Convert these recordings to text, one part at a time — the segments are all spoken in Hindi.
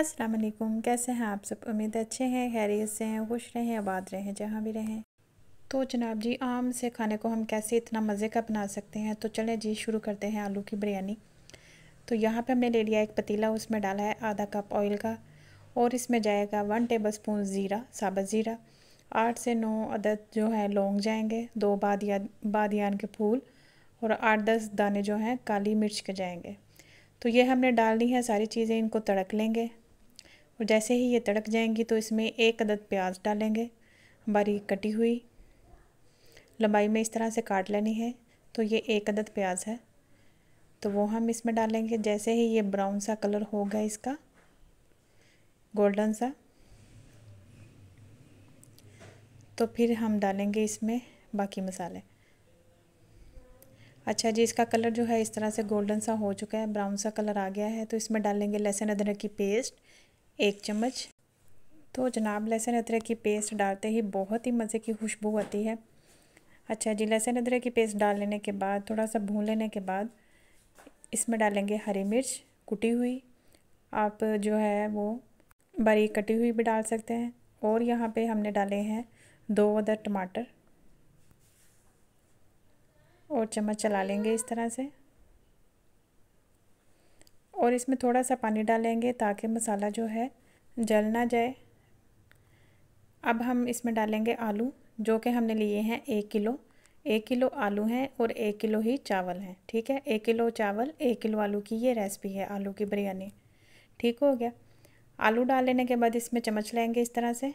अस्सलाम वालेकुम कैसे हैं आप सब उम्मीद अच्छे हैं खैरियत से हैं खुश रहें आबाद रहें जहाँ भी रहें तो जनाब जी आम से खाने को हम कैसे इतना मज़े का बना सकते हैं तो चलें जी शुरू करते हैं आलू की बिरयानी तो यहाँ पे हमने ले लिया एक पतीला उसमें डाला है आधा कप ऑयल का और इसमें जाएगा वन टेबल स्पून ज़ीरा साबत ज़ीरा आठ से नौ अदद जो है लौंग जाएंगे दो बादिया बादियान के फूल और आठ दस दाने जो हैं काली मिर्च के जाएंगे तो ये हमने डालनी है सारी चीज़ें इनको तड़क लेंगे और जैसे ही ये तड़क जाएंगी तो इसमें एक अदद प्याज डालेंगे बारीक कटी हुई लंबाई में इस तरह से काट लेनी है तो ये एक अदद प्याज है तो वो हम इसमें डालेंगे जैसे ही ये ब्राउन सा कलर होगा इसका गोल्डन सा तो फिर हम डालेंगे इसमें बाकी मसाले अच्छा जी इसका कलर जो है इस तरह से गोल्डन सा हो चुका है ब्राउन सा कलर आ गया है तो इसमें डालेंगे लहसुन अदरक की पेस्ट एक चम्मच तो जनाब लहसुन अदरक की पेस्ट डालते ही बहुत ही मज़े की खुशबू आती है अच्छा जी लहसुन अदरक की पेस्ट डाल लेने के बाद थोड़ा सा भून लेने के बाद इसमें डालेंगे हरी मिर्च कुटी हुई आप जो है वो बारीक कटी हुई भी डाल सकते हैं और यहाँ पे हमने डाले हैं दो अदर टमाटर और चम्मच चला लेंगे इस तरह से और इसमें थोड़ा सा पानी डालेंगे ताकि मसाला जो है जल ना जाए अब हम इसमें डालेंगे आलू जो कि हमने लिए हैं एक किलो एक किलो आलू हैं और एक किलो ही चावल हैं ठीक है एक किलो चावल एक किलो आलू की ये रेसिपी है आलू की बिरयानी ठीक हो गया आलू डाल लेने के बाद इसमें चम्मच लेंगे इस तरह से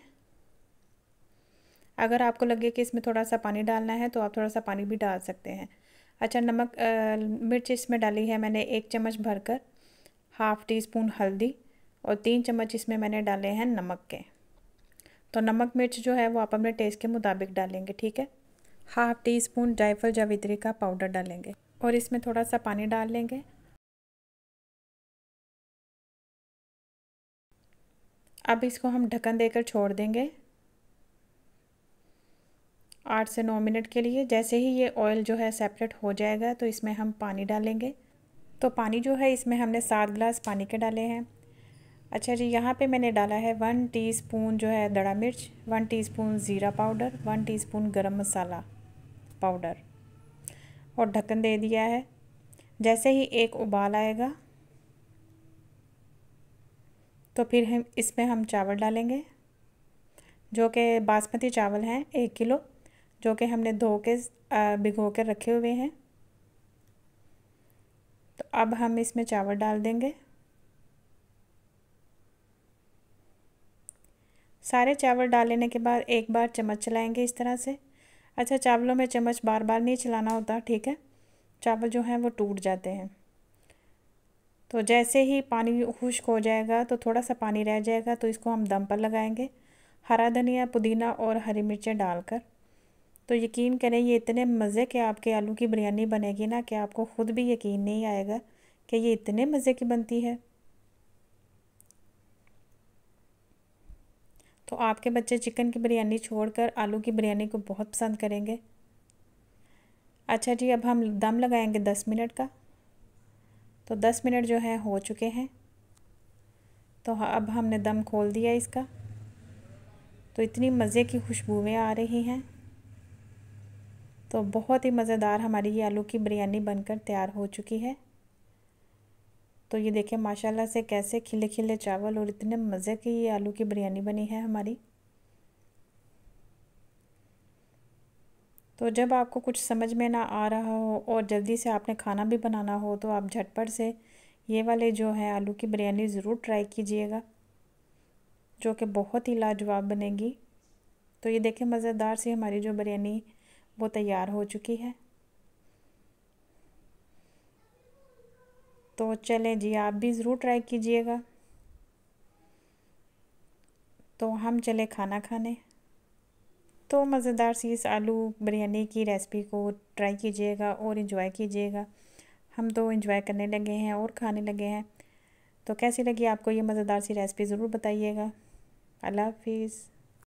अगर आपको लगे कि इसमें थोड़ा सा पानी डालना है तो आप थोड़ा सा पानी भी डाल सकते हैं अच्छा नमक आ, मिर्च इसमें डाली है मैंने एक चम्मच भरकर हाफ़ टी स्पून हल्दी और तीन चम्मच इसमें मैंने डाले हैं नमक के तो नमक मिर्च जो है वो आप अपने टेस्ट के मुताबिक डालेंगे ठीक है हाफ़ टी स्पून जायफल जावित्री का पाउडर डालेंगे और इसमें थोड़ा सा पानी डाल लेंगे अब इसको हम ढक्कन देकर छोड़ देंगे आठ से नौ मिनट के लिए जैसे ही ये ऑयल जो है सेपरेट हो जाएगा तो इसमें हम पानी डालेंगे तो पानी जो है इसमें हमने सात गिलास पानी के डाले हैं अच्छा जी यहाँ पे मैंने डाला है वन टीस्पून जो है दड़ा मिर्च वन टीस्पून ज़ीरा powder one teaspoon garam masala powder और ढक्कन दे दिया है जैसे ही एक उबाल आएगा तो फिर हम इसमें हम चावल डालेंगे जो कि बासमती चावल हैं एक किलो जो कि हमने धो के भिगो के रखे हुए हैं अब हम इसमें चावल डाल देंगे सारे चावल डाल लेने के बाद एक बार चम्मच चलाएंगे इस तरह से अच्छा चावलों में चम्मच बार बार नहीं चलाना होता ठीक है चावल जो हैं वो टूट जाते हैं तो जैसे ही पानी खुश्क हो जाएगा तो थोड़ा सा पानी रह जाएगा तो इसको हम दम पर लगाएंगे हरा धनिया पुदीना और हरी मिर्चें डालकर तो यकीन करें ये इतने मज़े के आपके आलू की बिरयानी बनेगी ना कि आपको ख़ुद भी यकीन नहीं आएगा कि ये इतने मज़े की बनती है तो आपके बच्चे चिकन की बिरयानी छोड़कर आलू की बिरयानी को बहुत पसंद करेंगे अच्छा जी अब हम दम लगाएंगे दस मिनट का तो दस मिनट जो है हो चुके हैं तो अब हमने दम खोल दिया इसका तो इतनी मज़े की खुशबुएँ आ रही हैं तो बहुत ही मज़ेदार हमारी ये आलू की बिरयानी बनकर तैयार हो चुकी है तो ये देखें माशाल्लाह से कैसे खिले खिले चावल और इतने मज़े की ये आलू की बिरयानी बनी है हमारी तो जब आपको कुछ समझ में ना आ रहा हो और जल्दी से आपने खाना भी बनाना हो तो आप झटपट से ये वाले जो है आलू की बिरयानी ज़रूर ट्राई कीजिएगा जो कि बहुत ही लाजवाब बनेगी तो ये देखें मज़ेदार सी हमारी जो बिरयानी वो तैयार हो चुकी है तो चलें जी आप भी ज़रूर ट्राई कीजिएगा तो हम चले खाना खाने तो मज़ेदार सी इस आलू बिरयानी की रेसिपी को ट्राई कीजिएगा और इन्जॉय कीजिएगा हम तो इन्जॉय करने लगे हैं और खाने लगे हैं तो कैसी लगी आपको ये मज़ेदार सी रेसिपी ज़रूर बताइएगा अल्लाह हाफिज़